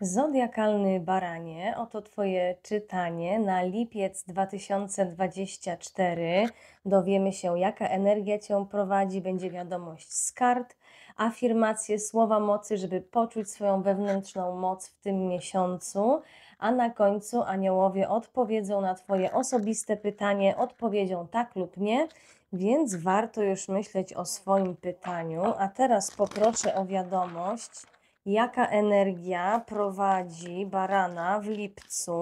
Zodiakalny baranie, oto Twoje czytanie na lipiec 2024. Dowiemy się, jaka energia Cię prowadzi, będzie wiadomość z kart, afirmacje, słowa mocy, żeby poczuć swoją wewnętrzną moc w tym miesiącu. A na końcu aniołowie odpowiedzą na Twoje osobiste pytanie odpowiedzią tak lub nie, więc warto już myśleć o swoim pytaniu. A teraz poproszę o wiadomość Jaka energia prowadzi barana w lipcu?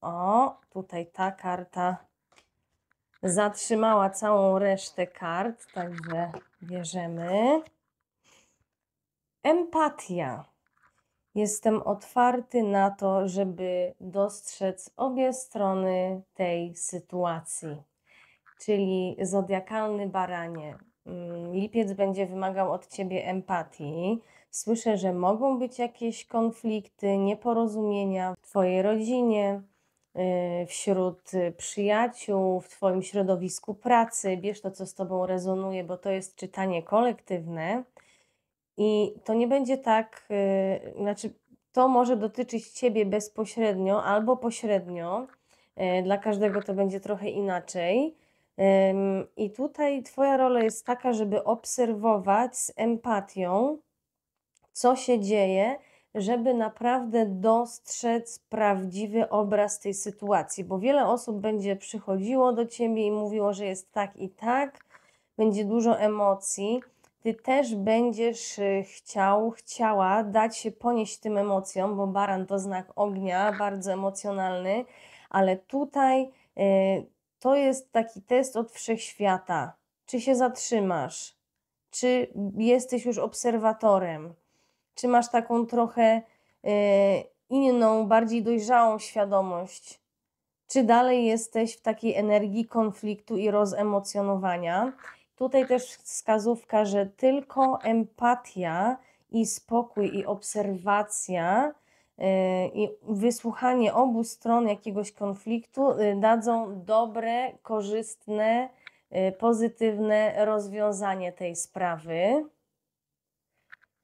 O, tutaj ta karta zatrzymała całą resztę kart, także bierzemy. Empatia. Jestem otwarty na to, żeby dostrzec obie strony tej sytuacji. Czyli zodiakalny baranie. Mm, lipiec będzie wymagał od ciebie empatii Słyszę, że mogą być jakieś konflikty, nieporozumienia w Twojej rodzinie, y, wśród y, przyjaciół, w Twoim środowisku pracy. Bierz to, co z Tobą rezonuje, bo to jest czytanie kolektywne. I to nie będzie tak, y, znaczy, to może dotyczyć Ciebie bezpośrednio albo pośrednio. Dla każdego to będzie trochę inaczej. I tutaj Twoja rola jest taka, żeby obserwować z empatią co się dzieje, żeby naprawdę dostrzec prawdziwy obraz tej sytuacji, bo wiele osób będzie przychodziło do ciebie i mówiło, że jest tak i tak, będzie dużo emocji. Ty też będziesz y, chciał, chciała dać się ponieść tym emocjom, bo baran to znak ognia, bardzo emocjonalny, ale tutaj y, to jest taki test od wszechświata. Czy się zatrzymasz? Czy jesteś już obserwatorem? Czy masz taką trochę e, inną, bardziej dojrzałą świadomość? Czy dalej jesteś w takiej energii konfliktu i rozemocjonowania? Tutaj też wskazówka, że tylko empatia i spokój i obserwacja e, i wysłuchanie obu stron jakiegoś konfliktu e, dadzą dobre, korzystne, pozytywne rozwiązanie tej sprawy.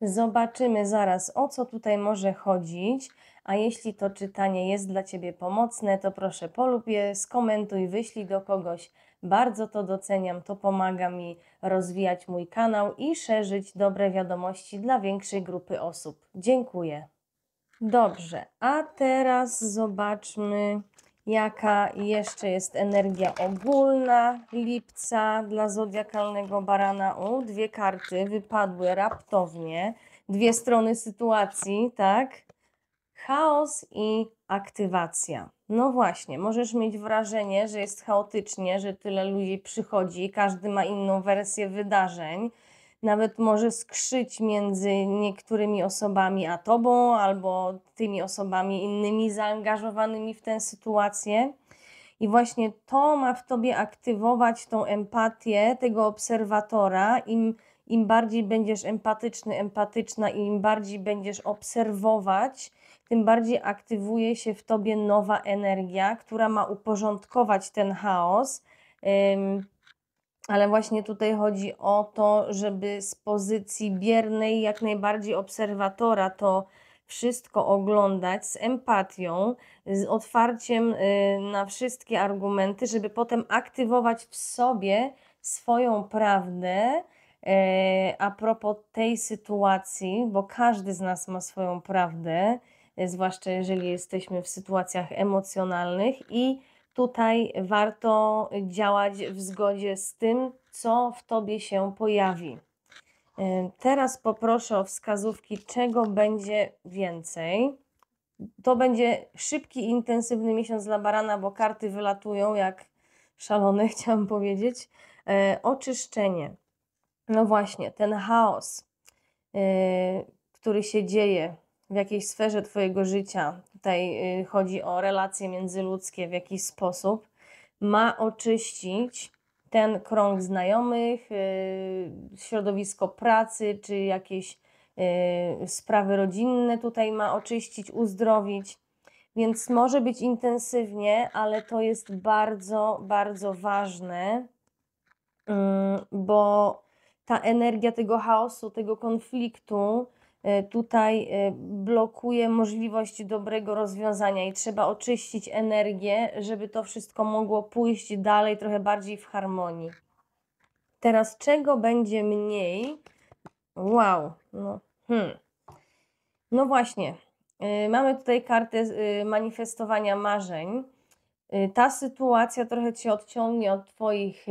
Zobaczymy zaraz, o co tutaj może chodzić. A jeśli to czytanie jest dla Ciebie pomocne, to proszę polub je, skomentuj, wyślij do kogoś. Bardzo to doceniam, to pomaga mi rozwijać mój kanał i szerzyć dobre wiadomości dla większej grupy osób. Dziękuję. Dobrze, a teraz zobaczmy, jaka jeszcze jest energia ogólna lipca dla zodiakalnego barana. u dwie karty wypadły raptownie, dwie strony sytuacji, tak? Chaos i aktywacja. No właśnie, możesz mieć wrażenie, że jest chaotycznie, że tyle ludzi przychodzi, każdy ma inną wersję wydarzeń nawet może skrzyć między niektórymi osobami a tobą albo tymi osobami innymi zaangażowanymi w tę sytuację. I właśnie to ma w tobie aktywować tą empatię tego obserwatora. Im, im bardziej będziesz empatyczny, empatyczna, im bardziej będziesz obserwować, tym bardziej aktywuje się w tobie nowa energia, która ma uporządkować ten chaos ale właśnie tutaj chodzi o to, żeby z pozycji biernej, jak najbardziej obserwatora, to wszystko oglądać z empatią, z otwarciem y, na wszystkie argumenty, żeby potem aktywować w sobie swoją prawdę. E, a propos tej sytuacji, bo każdy z nas ma swoją prawdę, e, zwłaszcza jeżeli jesteśmy w sytuacjach emocjonalnych i tutaj warto działać w zgodzie z tym, co w tobie się pojawi. E, teraz poproszę o wskazówki, czego będzie więcej. To będzie szybki, intensywny miesiąc dla barana, bo karty wylatują jak szalone, chciałam powiedzieć. E, oczyszczenie. No właśnie, ten chaos, e, który się dzieje w jakiejś sferze Twojego życia, tutaj y, chodzi o relacje międzyludzkie w jakiś sposób, ma oczyścić ten krąg znajomych, y, środowisko pracy czy jakieś y, sprawy rodzinne tutaj ma oczyścić, uzdrowić. Więc może być intensywnie, ale to jest bardzo, bardzo ważne, mm, bo ta energia tego chaosu, tego konfliktu E, tutaj e, blokuje możliwość dobrego rozwiązania i trzeba oczyścić energię, żeby to wszystko mogło pójść dalej trochę bardziej w harmonii. Teraz czego będzie mniej? Wow, no, hmm. no właśnie, e, mamy tutaj kartę manifestowania marzeń. Ta sytuacja trochę Cię odciągnie od Twoich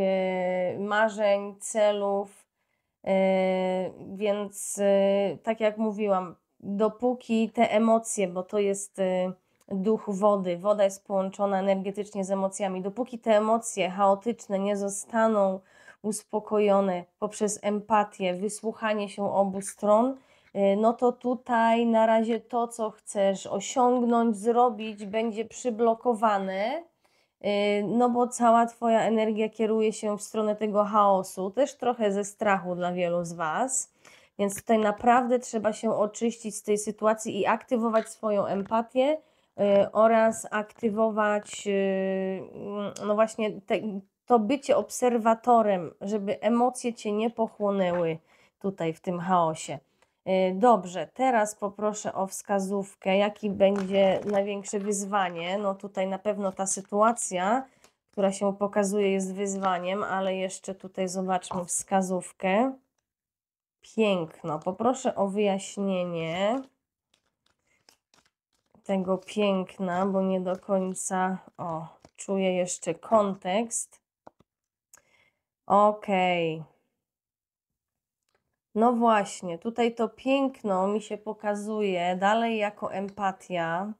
marzeń, celów, Yy, więc yy, tak jak mówiłam, dopóki te emocje, bo to jest yy, duch wody, woda jest połączona energetycznie z emocjami, dopóki te emocje chaotyczne nie zostaną uspokojone poprzez empatię, wysłuchanie się obu stron, no to tutaj na razie to, co chcesz osiągnąć, zrobić, będzie przyblokowane Y, no bo cała Twoja energia kieruje się w stronę tego chaosu, też trochę ze strachu dla wielu z Was. Więc tutaj naprawdę trzeba się oczyścić z tej sytuacji i aktywować swoją empatię y, oraz aktywować, y, no właśnie, te, to bycie obserwatorem, żeby emocje cię nie pochłonęły tutaj w tym chaosie. E, dobrze, teraz poproszę o wskazówkę, jakie będzie największe wyzwanie. No tutaj na pewno ta sytuacja, która się pokazuje, jest wyzwaniem, ale jeszcze tutaj zobaczmy wskazówkę. Piękno. Poproszę o wyjaśnienie tego piękna, bo nie do końca o, czuję jeszcze kontekst. Okej. Okay. No właśnie, tutaj to piękno mi się pokazuje dalej jako empatia.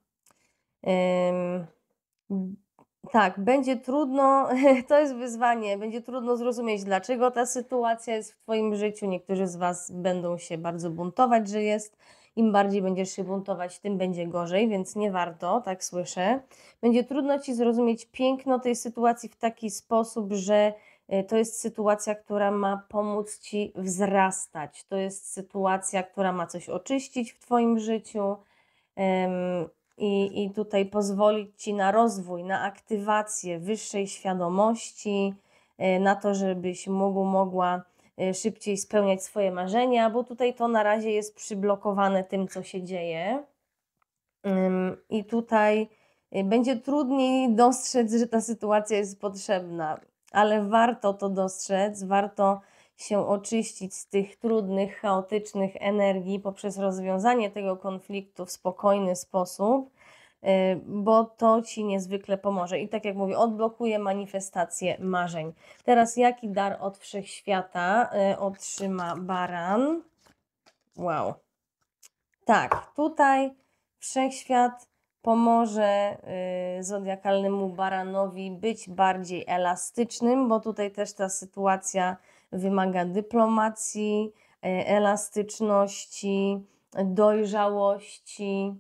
tak, będzie trudno, to jest wyzwanie, będzie trudno zrozumieć, dlaczego ta sytuacja jest w Twoim życiu. Niektórzy z Was będą się bardzo buntować, że jest. Im bardziej będziesz się buntować, tym będzie gorzej, więc nie warto, tak słyszę. Będzie trudno Ci zrozumieć piękno tej sytuacji w taki sposób, że Y, to jest sytuacja, która ma pomóc ci wzrastać. To jest sytuacja, która ma coś oczyścić w Twoim życiu i, i tutaj pozwolić ci na rozwój, na aktywację wyższej świadomości, y, na to, żebyś mógł, mogła y, szybciej spełniać swoje marzenia, bo tutaj to na razie jest przyblokowane tym, co się dzieje. I tutaj będzie trudniej dostrzec, że ta sytuacja jest potrzebna ale warto to dostrzec, warto się oczyścić z tych trudnych, chaotycznych energii poprzez rozwiązanie tego konfliktu w spokojny sposób, y, bo to ci niezwykle pomoże. I tak jak mówię, odblokuje manifestację marzeń. Teraz jaki dar od wszechświata y, otrzyma baran? Wow. Tak, tutaj wszechświat pomoże y, zodiakalnemu baranowi być bardziej elastycznym, bo tutaj też ta sytuacja wymaga dyplomacji, y, elastyczności, dojrzałości.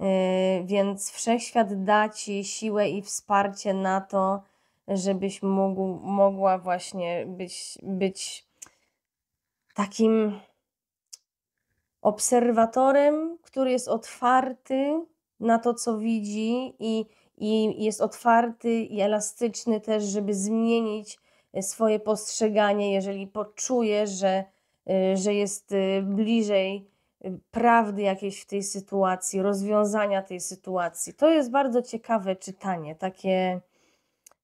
Y, więc wszechświat da ci siłę i wsparcie na to, żebyś mógł, mogła właśnie być, być takim obserwatorem, który jest otwarty na to, co widzi i, i jest otwarty i elastyczny też, żeby zmienić e, swoje postrzeganie, jeżeli poczuje, że, e, że jest e, bliżej prawdy jakiejś w tej sytuacji, rozwiązania tej sytuacji. To jest bardzo ciekawe czytanie, takie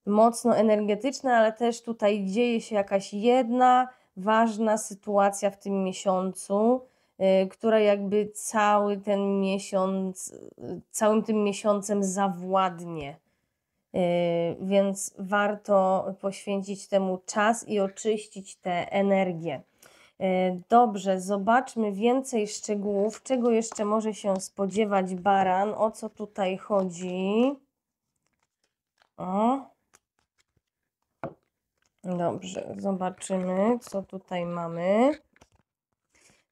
mocno energetyczne, ale też tutaj dzieje się jakaś jedna ważna sytuacja w tym miesiącu Y, która jakby cały ten miesiąc, y, całym tym miesiącem zawładnie. Y, więc warto poświęcić temu czas i oczyścić tę energię. Dobrze, zobaczmy więcej szczegółów, czego jeszcze może się spodziewać baran, o co tutaj chodzi. O. Dobrze, zobaczymy, co tutaj mamy.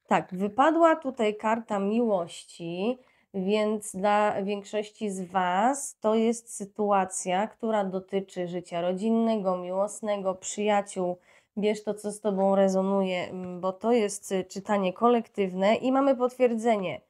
Tak, wypadła tutaj karta miłości, więc dla większości z Was to jest sytuacja, która dotyczy życia rodzinnego, miłosnego, przyjaciół. Bierz to, co z Tobą rezonuje, mm, bo to jest y, czytanie kolektywne i mamy potwierdzenie.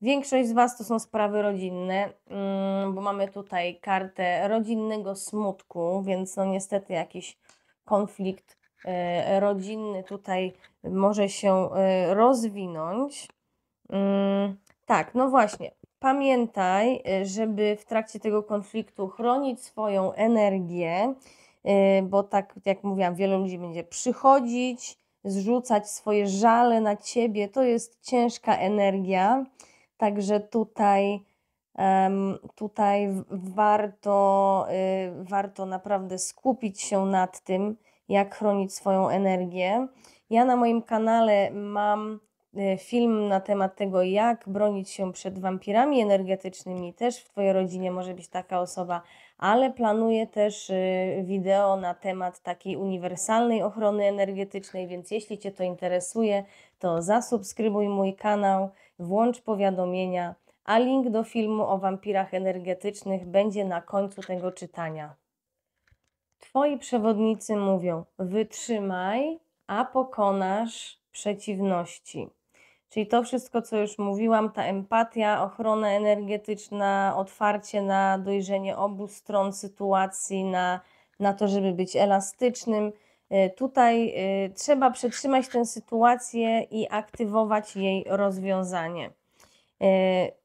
Większość z Was to są sprawy rodzinne, mm, bo mamy tutaj kartę rodzinnego smutku, więc no niestety jakiś konflikt E, rodzinny tutaj może się e, rozwinąć. Mm, tak, no właśnie. Pamiętaj, e, żeby w trakcie tego konfliktu chronić swoją energię, bo tak jak mówiłam, wielu ludzi będzie przychodzić, zrzucać swoje żale na ciebie. To jest ciężka energia, także tutaj. Tutaj warto, warto naprawdę skupić się nad tym, jak chronić swoją energię. Ja na moim kanale mam e, film na temat tego, jak bronić się przed wampirami energetycznymi. Też w Twojej rodzinie może być taka osoba, ale planuję też e, wideo na temat takiej uniwersalnej ochrony energetycznej, więc jeśli Cię to interesuje, to zasubskrybuj mój kanał, włącz powiadomienia, a link do filmu o wampirach energetycznych będzie na końcu tego czytania. Twoi przewodnicy mówią: wytrzymaj, a pokonasz przeciwności. Czyli to wszystko, co już mówiłam, ta empatia, ochrona energetyczna, otwarcie na dojrzenie obu stron sytuacji, na, na to, żeby być elastycznym. Y, tutaj y, trzeba przetrzymać tę sytuację i aktywować jej rozwiązanie. Y,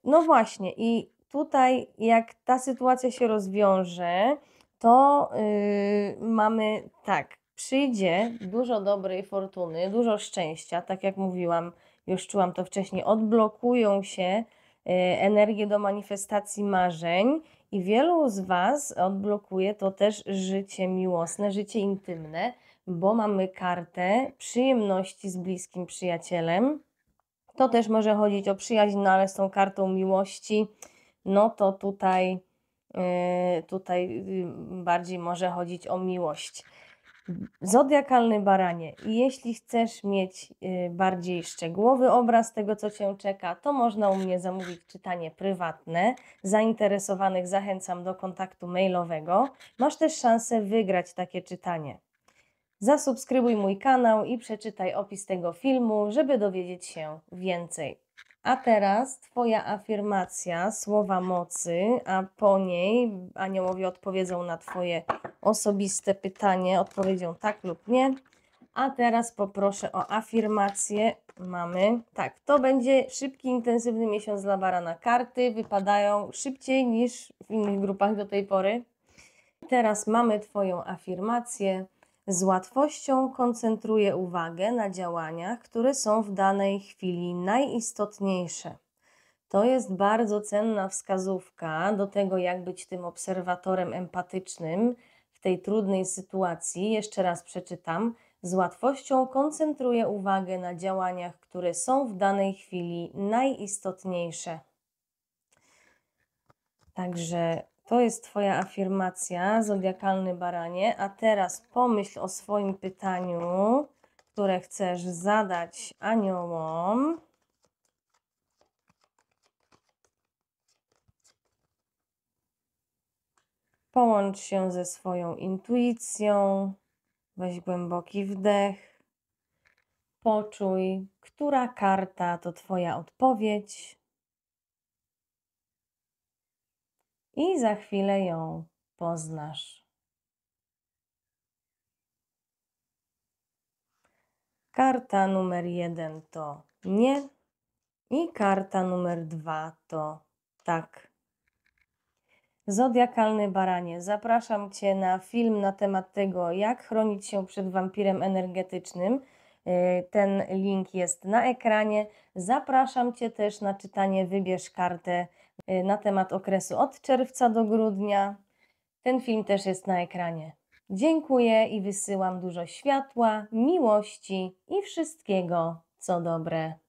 no właśnie, i tutaj, jak ta sytuacja się rozwiąże, to yy, mamy tak, przyjdzie dużo dobrej fortuny, dużo szczęścia, tak jak mówiłam, już czułam to wcześniej, odblokują się yy, energie do manifestacji marzeń i wielu z Was odblokuje to też życie miłosne, życie intymne, bo mamy kartę przyjemności z bliskim przyjacielem. To też może chodzić o przyjaźń, no ale z tą kartą miłości, no to tutaj E, tutaj y, bardziej może chodzić o miłość. Zodiakalny baranie. Jeśli chcesz mieć y, bardziej szczegółowy obraz tego, co Cię czeka, to można u mnie zamówić czytanie prywatne. Zainteresowanych zachęcam do kontaktu mailowego. Masz też szansę wygrać takie czytanie. Zasubskrybuj mój kanał i przeczytaj opis tego filmu, żeby dowiedzieć się więcej. A teraz Twoja afirmacja, słowa mocy, a po niej aniołowie odpowiedzą na Twoje osobiste pytanie, odpowiedzią tak lub nie. A teraz poproszę o afirmację. Mamy. Tak, to będzie szybki, intensywny miesiąc dla barana. Karty wypadają szybciej niż w innych grupach do tej pory. Teraz mamy Twoją afirmację z łatwością koncentruje uwagę na działaniach, które są w danej chwili najistotniejsze. To jest bardzo cenna wskazówka do tego, jak być tym obserwatorem empatycznym w tej trudnej sytuacji. Jeszcze raz przeczytam. Z łatwością koncentruje uwagę na działaniach, które są w danej chwili najistotniejsze. Także to jest Twoja afirmacja, zodiakalny baranie, a teraz pomyśl o swoim pytaniu, które chcesz zadać aniołom. Połącz się ze swoją intuicją, weź głęboki wdech, poczuj, która karta to Twoja odpowiedź. i za chwilę ją poznasz. Karta numer jeden to nie i karta numer dwa to tak. Zodiakalny baranie, zapraszam Cię na film na temat tego, jak chronić się przed wampirem energetycznym. Y, ten link jest na ekranie. Zapraszam Cię też na czytanie Wybierz kartę Y, na temat okresu od czerwca do grudnia. Ten film też jest na ekranie. Dziękuję i wysyłam dużo światła, miłości i wszystkiego, co dobre.